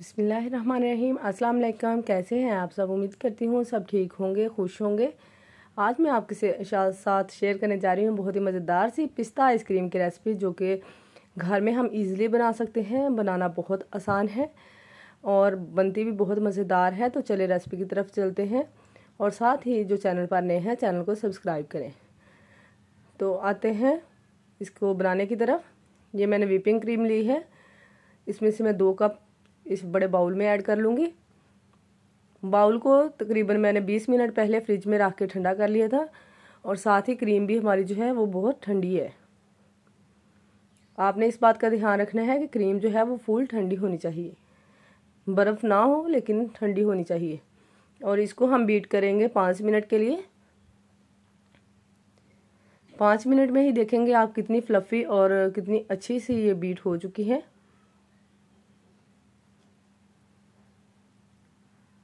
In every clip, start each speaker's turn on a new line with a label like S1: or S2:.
S1: बसमीम अल्लाम कैसे हैं आप सब उम्मीद करती हूँ सब ठीक होंगे खुश होंगे आज मैं आपके से साथ शेयर करने जा रही हूँ बहुत ही मज़ेदार सी पिस्ता आइसक्रीम की रेसिपी जो कि घर में हम इजीली बना सकते हैं बनाना बहुत आसान है और बनती भी बहुत मज़ेदार है तो चले रेसिपी की तरफ चलते हैं और साथ ही जो चैनल पर नए हैं चैनल को सब्सक्राइब करें तो आते हैं इसको बनाने की तरफ ये मैंने विपिंग क्रीम ली है इसमें से मैं दो कप इस बड़े बाउल में ऐड कर लूँगी बाउल को तकरीबन मैंने 20 मिनट पहले फ्रिज में रख के ठंडा कर लिया था और साथ ही क्रीम भी हमारी जो है वो बहुत ठंडी है आपने इस बात का ध्यान रखना है कि क्रीम जो है वो फुल ठंडी होनी चाहिए बर्फ़ ना हो लेकिन ठंडी होनी चाहिए और इसको हम बीट करेंगे पाँच मिनट के लिए पाँच मिनट में ही देखेंगे आप कितनी फ्लफ़ी और कितनी अच्छी सी ये बीट हो चुकी है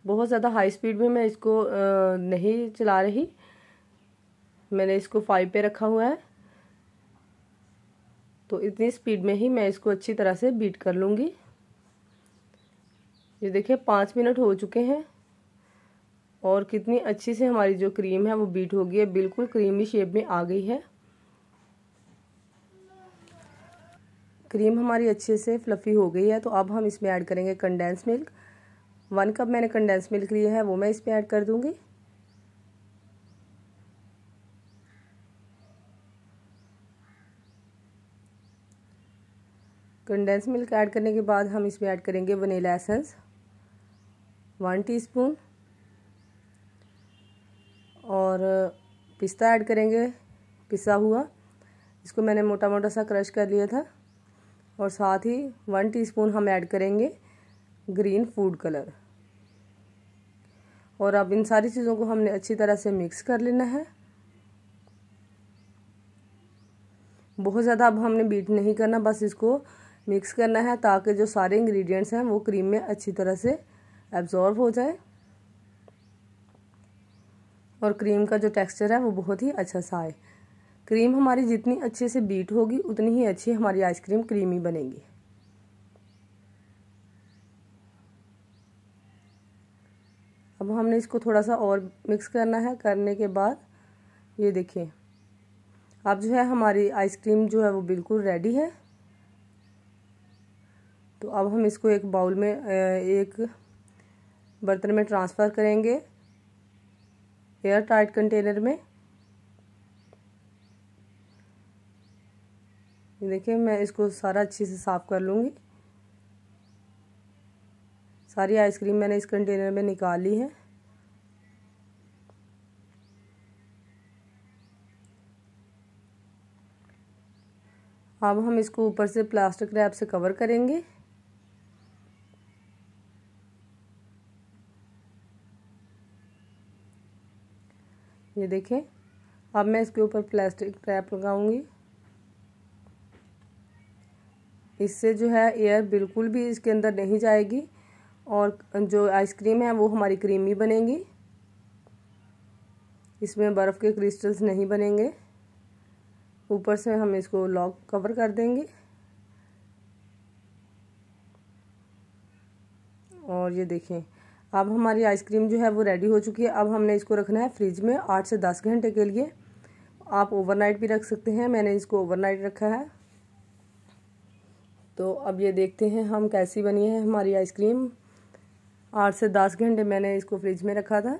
S1: बहुत ज़्यादा हाई स्पीड में मैं इसको नहीं चला रही मैंने इसको फाइव पे रखा हुआ है तो इतनी स्पीड में ही मैं इसको अच्छी तरह से बीट कर लूँगी ये देखिए पाँच मिनट हो चुके हैं और कितनी अच्छी से हमारी जो क्रीम है वो बीट हो गई है बिल्कुल क्रीमी शेप में आ गई है क्रीम हमारी अच्छे से फ्लफ़ी हो गई है तो अब हम इसमें ऐड करेंगे कंडेंस मिल्क वन कप मैंने कंडेंस मिल्क लिया है वो मैं इस पर ऐड कर दूँगी कंडेंस मिल्क ऐड करने के बाद हम इसमें ऐड करेंगे वनीला एसेंस वन टीस्पून और पिस्ता ऐड करेंगे पिसा हुआ इसको मैंने मोटा मोटा सा क्रश कर लिया था और साथ ही वन टीस्पून हम ऐड करेंगे ग्रीन फूड कलर और अब इन सारी चीज़ों को हमने अच्छी तरह से मिक्स कर लेना है बहुत ज़्यादा अब हमने बीट नहीं करना बस इसको मिक्स करना है ताकि जो सारे इंग्रेडिएंट्स हैं वो क्रीम में अच्छी तरह से एब्ज़ॉर्ब हो जाए और क्रीम का जो टेक्सचर है वो बहुत ही अच्छा सा आए क्रीम हमारी जितनी अच्छे से बीट होगी उतनी ही अच्छी हमारी आइसक्रीम क्रीमी बनेगी अब हमने इसको थोड़ा सा और मिक्स करना है करने के बाद ये देखिए अब जो है हमारी आइसक्रीम जो है वो बिल्कुल रेडी है तो अब हम इसको एक बाउल में एक बर्तन में ट्रांसफ़र करेंगे एयर टाइट कंटेनर में देखिए मैं इसको सारा अच्छे से साफ़ कर लूँगी सारी आइसक्रीम मैंने इस कंटेनर में निकाली है अब हम इसको ऊपर से प्लास्टिक रैप से कवर करेंगे ये देखें अब मैं इसके ऊपर प्लास्टिक रैप लगाऊंगी इससे जो है एयर बिल्कुल भी इसके अंदर नहीं जाएगी और जो आइसक्रीम है वो हमारी क्रीमी बनेगी इसमें बर्फ़ के क्रिस्टल्स नहीं बनेंगे ऊपर से हम इसको लॉक कवर कर देंगे और ये देखें अब हमारी आइसक्रीम जो है वो रेडी हो चुकी है अब हमने इसको रखना है फ्रिज में आठ से दस घंटे के लिए आप ओवरनाइट भी रख सकते हैं मैंने इसको ओवरनाइट रखा है तो अब ये देखते हैं हम कैसी बनी है हमारी आइसक्रीम आठ से दस घंटे मैंने इसको फ्रिज में रखा था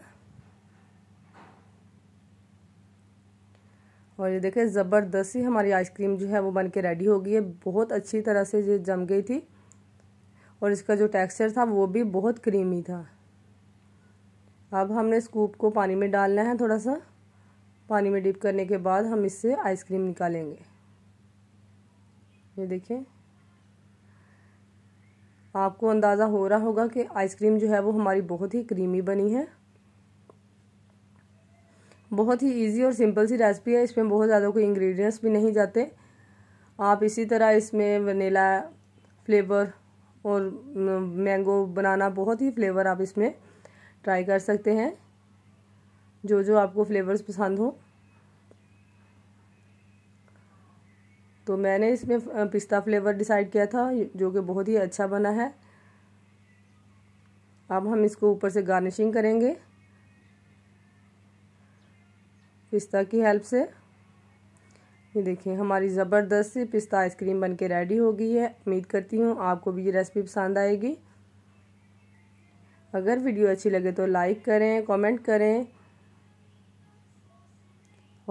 S1: और ये देखें ज़बरदस्ती हमारी आइसक्रीम जो है वो बन के रेडी हो गई है बहुत अच्छी तरह से ये जम गई थी और इसका जो टेक्सचर था वो भी बहुत क्रीमी था अब हमने स्कूप को पानी में डालना है थोड़ा सा पानी में डिप करने के बाद हम इससे आइसक्रीम निकालेंगे ये देखिए आपको अंदाज़ा हो रहा होगा कि आइसक्रीम जो है वो हमारी बहुत ही क्रीमी बनी है बहुत ही इजी और सिंपल सी रेसिपी है इसमें बहुत ज़्यादा कोई इंग्रेडिएंट्स भी नहीं जाते आप इसी तरह इसमें वनीला फ्लेवर और मैंगो बनाना बहुत ही फ्लेवर आप इसमें ट्राई कर सकते हैं जो जो आपको फ्लेवर्स पसंद हो तो मैंने इसमें पिस्ता फ्लेवर डिसाइड किया था जो कि बहुत ही अच्छा बना है अब हम इसको ऊपर से गार्निशिंग करेंगे पिस्ता की हेल्प से ये देखिए हमारी ज़बरदस्त सी पिस्ता आइसक्रीम बन के रेडी हो गई है उम्मीद करती हूँ आपको भी ये रेसिपी पसंद आएगी अगर वीडियो अच्छी लगे तो लाइक करें कमेंट करें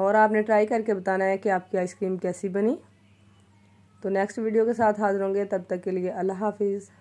S1: और आपने ट्राई करके बताना है कि आपकी आइसक्रीम कैसी बनी तो नेक्स्ट वीडियो के साथ हाजिर होंगे तब तक के लिए अल्लाह हाफिज़